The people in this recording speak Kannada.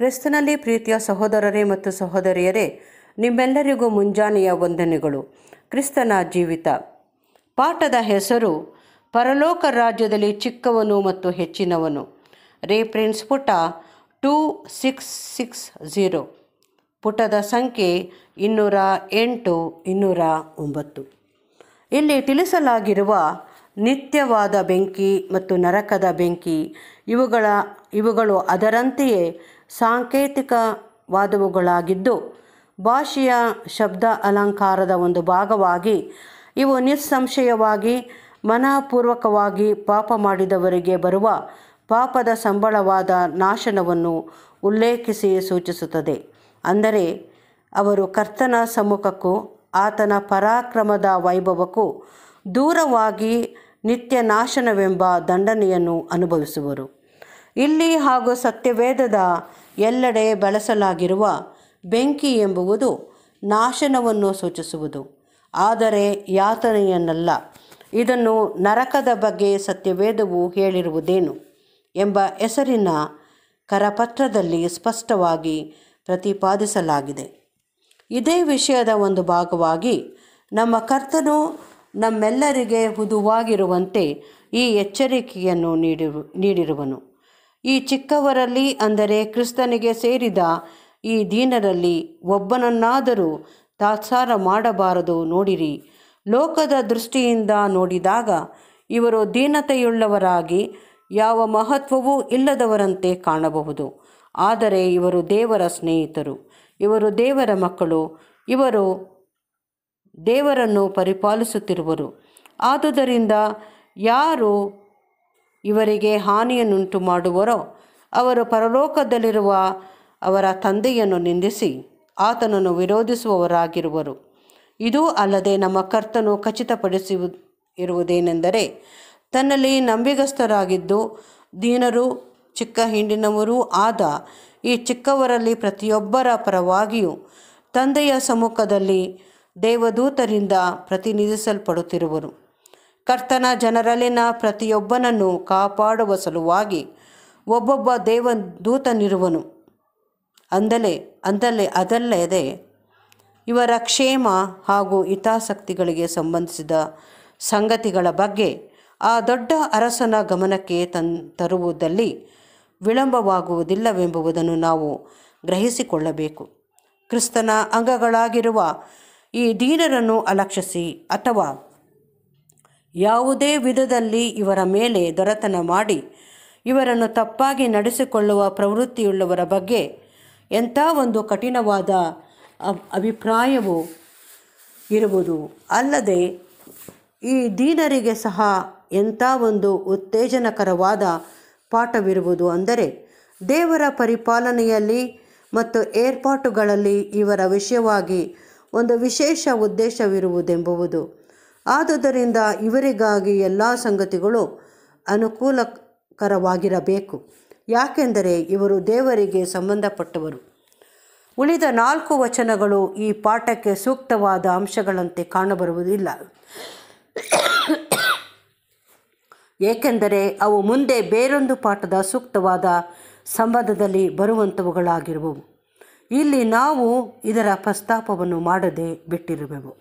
ಕ್ರಿಸ್ತನಲ್ಲಿ ಪ್ರೀತಿಯ ಸಹೋದರರೇ ಮತ್ತು ಸಹೋದರಿಯರೇ ನಿಮ್ಮೆಲ್ಲರಿಗೂ ಮುಂಜಾನೆಯ ವಂದನೆಗಳು ಕ್ರಿಸ್ತನ ಜೀವಿತ ಪಾಠದ ಹೆಸರು ಪರಲೋಕ ರಾಜ್ಯದಲ್ಲಿ ಚಿಕ್ಕವನು ಮತ್ತು ಹೆಚ್ಚಿನವನು ರೇಫ್ರೆನ್ಸ್ ಪುಟ ಟೂ ಸಿಕ್ಸ್ ಸಿಕ್ಸ್ ಝೀರೋ ಪುಟದ ಸಂಖ್ಯೆ ಇನ್ನೂರ ಎಂಟು ಇನ್ನೂರ ಒಂಬತ್ತು ಇಲ್ಲಿ ತಿಳಿಸಲಾಗಿರುವ ನಿತ್ಯವಾದ ಬೆಂಕಿ ಮತ್ತು ನರಕದ ಬೆಂಕಿ ಇವುಗಳ ಇವುಗಳು ಅದರಂತೆಯೇ ಸಾಂಕೇತಿಕವಾದವುಗಳಾಗಿದ್ದು ಭಾಷೆಯ ಶಬ್ದ ಅಲಂಕಾರದ ಒಂದು ಭಾಗವಾಗಿ ಇವು ನಿಸ್ಸಂಶಯವಾಗಿ ಮನಃಪೂರ್ವಕವಾಗಿ ಪಾಪ ಮಾಡಿದವರಿಗೆ ಬರುವ ಪಾಪದ ಸಂಬಳವಾದ ನಾಶನವನ್ನು ಉಲ್ಲೇಖಿಸಿ ಸೂಚಿಸುತ್ತದೆ ಅಂದರೆ ಅವರು ಕರ್ತನ ಸಮ್ಮುಖಕ್ಕೂ ಆತನ ಪರಾಕ್ರಮದ ವೈಭವಕ್ಕೂ ದೂರವಾಗಿ ನಿತ್ಯ ನಾಶನವೆಂಬ ದಂಡನೆಯನ್ನು ಅನುಭವಿಸುವರು ಇಲ್ಲಿ ಹಾಗೂ ಸತ್ಯವೇದದ ಎಲ್ಲೆಡೆ ಬಳಸಲಾಗಿರುವ ಬೆಂಕಿ ಎಂಬುವುದು ನಾಶನವನ್ನು ಸೂಚಿಸುವುದು ಆದರೆ ಯಾತನೆಯನ್ನಲ್ಲ ಇದನ್ನು ನರಕದ ಬಗ್ಗೆ ಸತ್ಯವೇದವು ಹೇಳಿರುವುದೇನು ಎಂಬ ಹೆಸರಿನ ಕರಪತ್ರದಲ್ಲಿ ಸ್ಪಷ್ಟವಾಗಿ ಪ್ರತಿಪಾದಿಸಲಾಗಿದೆ ಇದೇ ವಿಷಯದ ಒಂದು ಭಾಗವಾಗಿ ನಮ್ಮ ಕರ್ತನು ನಮ್ಮೆಲ್ಲರಿಗೆ ಹುದುವಾಗಿರುವಂತೆ ಈ ಎಚ್ಚರಿಕೆಯನ್ನು ನೀಡಿರು ನೀಡಿರುವನು ಈ ಚಿಕ್ಕವರಲ್ಲಿ ಅಂದರೆ ಕ್ರಿಸ್ತನಿಗೆ ಸೇರಿದ ಈ ದೀನರಲ್ಲಿ ಒಬ್ಬನನ್ನಾದರೂ ತಾತ್ಸಾರ ಮಾಡಬಾರದು ನೋಡಿರಿ ಲೋಕದ ದೃಷ್ಟಿಯಿಂದ ನೋಡಿದಾಗ ಇವರು ದೀನತೆಯುಳ್ಳವರಾಗಿ ಯಾವ ಮಹತ್ವವೂ ಇಲ್ಲದವರಂತೆ ಕಾಣಬಹುದು ಆದರೆ ಇವರು ದೇವರ ಸ್ನೇಹಿತರು ಇವರು ದೇವರ ಮಕ್ಕಳು ಇವರು ದೇವರನ್ನು ಪರಿಪಾಲಿಸುತ್ತಿರುವರು ಆದುದರಿಂದ ಯಾರು ಇವರಿಗೆ ಹಾನಿಯನ್ನುಂಟು ಮಾಡುವರೋ ಅವರು ಪರಲೋಕದಲ್ಲಿರುವ ಅವರ ತಂದೆಯನ್ನು ನಿಂದಿಸಿ ಆತನನ್ನು ವಿರೋಧಿಸುವವರಾಗಿರುವರು ಇದೂ ಅಲ್ಲದೆ ನಮ್ಮ ಕರ್ತನು ಖಚಿತಪಡಿಸಿ ಇರುವುದೇನೆಂದರೆ ತನ್ನಲ್ಲಿ ನಂಬಿಗಸ್ಥರಾಗಿದ್ದು ದೀನರು ಚಿಕ್ಕ ಹಿಂಡಿನವರೂ ಆದ ಈ ಚಿಕ್ಕವರಲ್ಲಿ ಪ್ರತಿಯೊಬ್ಬರ ಪರವಾಗಿಯೂ ತಂದೆಯ ಸಮ್ಮುಖದಲ್ಲಿ ದೇವದೂತರಿಂದ ಪ್ರತಿನಿಧಿಸಲ್ಪಡುತ್ತಿರುವರು ಕರ್ತನ ಜನರಲ್ಲಿನ ಪ್ರತಿಯೊಬ್ಬನನ್ನು ಕಾಪಾಡುವ ಸಲುವಾಗಿ ಒಬ್ಬೊಬ್ಬ ದೇವ ದೂತನಿರುವನು ಅಂದಲೇ ಅಂದಲೇ ಅದಲ್ಲದೆ ಇವರ ಕ್ಷೇಮ ಹಾಗೂ ಹಿತಾಸಕ್ತಿಗಳಿಗೆ ಸಂಬಂಧಿಸಿದ ಸಂಗತಿಗಳ ಬಗ್ಗೆ ಆ ದೊಡ್ಡ ಅರಸನ ಗಮನಕ್ಕೆ ತನ್ ತರುವುದಲ್ಲಿ ವಿಳಂಬವಾಗುವುದಿಲ್ಲವೆಂಬುದನ್ನು ನಾವು ಗ್ರಹಿಸಿಕೊಳ್ಳಬೇಕು ಕ್ರಿಸ್ತನ ಅಂಗಗಳಾಗಿರುವ ಈ ದೀನರನ್ನು ಅಲಕ್ಷಿಸಿ ಅಥವಾ ಯಾವುದೇ ವಿಧದಲ್ಲಿ ಇವರ ಮೇಲೆ ದೊರೆತನ ಮಾಡಿ ಇವರನ್ನು ತಪ್ಪಾಗಿ ನಡೆಸಿಕೊಳ್ಳುವ ಪ್ರವೃತ್ತಿಯುಳ್ಳವರ ಬಗ್ಗೆ ಎಂಥ ಒಂದು ಕಠಿಣವಾದ ಅಭಿಪ್ರಾಯವು ಇರುವುದು ಅಲ್ಲದೆ ಈ ದೀನರಿಗೆ ಸಹ ಎಂಥ ಒಂದು ಉತ್ತೇಜನಕರವಾದ ಪಾಠವಿರುವುದು ಅಂದರೆ ದೇವರ ಪರಿಪಾಲನೆಯಲ್ಲಿ ಮತ್ತು ಏರ್ಪಾಟುಗಳಲ್ಲಿ ಇವರ ವಿಷಯವಾಗಿ ಒಂದು ವಿಶೇಷ ಉದ್ದೇಶವಿರುವುದೆಂಬುವುದು ಆದುದರಿಂದ ಇವರಿಗಾಗಿ ಎಲ್ಲ ಸಂಗತಿಗಳು ಅನುಕೂಲಕರವಾಗಿರಬೇಕು ಯಾಕೆಂದರೆ ಇವರು ದೇವರಿಗೆ ಸಂಬಂಧಪಟ್ಟವರು ಉಳಿದ ನಾಲ್ಕು ವಚನಗಳು ಈ ಪಾಠಕ್ಕೆ ಸೂಕ್ತವಾದ ಅಂಶಗಳಂತೆ ಕಾಣಬರುವುದಿಲ್ಲ ಏಕೆಂದರೆ ಅವು ಮುಂದೆ ಬೇರೊಂದು ಪಾಠದ ಸೂಕ್ತವಾದ ಸಂಬಂಧದಲ್ಲಿ ಬರುವಂಥವುಗಳಾಗಿರುವವು ಇಲ್ಲಿ ನಾವು ಇದರ ಪ್ರಸ್ತಾಪವನ್ನು ಮಾಡದೆ ಬಿಟ್ಟಿರುವೆವು